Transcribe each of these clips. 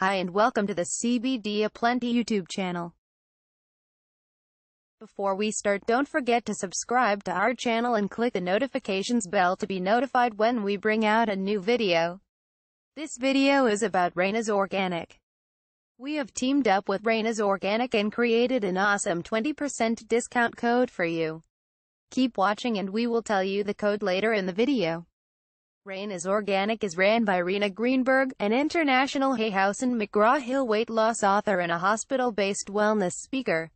Hi and welcome to the CBD Aplenty YouTube channel. Before we start don't forget to subscribe to our channel and click the notifications bell to be notified when we bring out a new video. This video is about Raina's Organic. We have teamed up with Raina's Organic and created an awesome 20% discount code for you. Keep watching and we will tell you the code later in the video. Rain is Organic is ran by Rena Greenberg, an international and McGraw-Hill weight loss author and a hospital-based wellness speaker.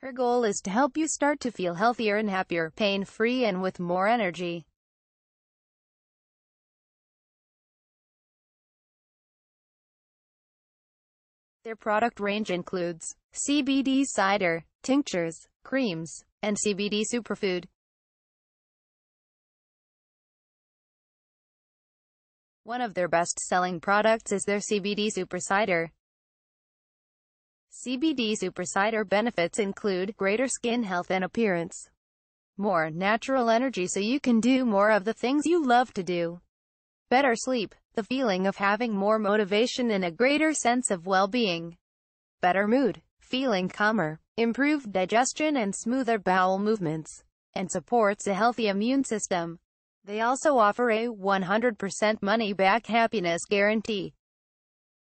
Her goal is to help you start to feel healthier and happier, pain-free and with more energy. Their product range includes CBD cider, tinctures, creams, and CBD superfood. One of their best-selling products is their CBD Super Cider. CBD Super Cider benefits include greater skin health and appearance, more natural energy so you can do more of the things you love to do, better sleep, the feeling of having more motivation and a greater sense of well-being, better mood, feeling calmer, improved digestion and smoother bowel movements, and supports a healthy immune system. They also offer a 100% money-back happiness guarantee.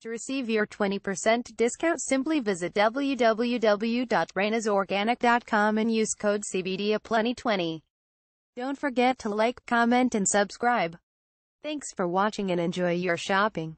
To receive your 20% discount simply visit www.rainasorganic.com and use code CBDAPlenty20. Don't forget to like, comment and subscribe. Thanks for watching and enjoy your shopping.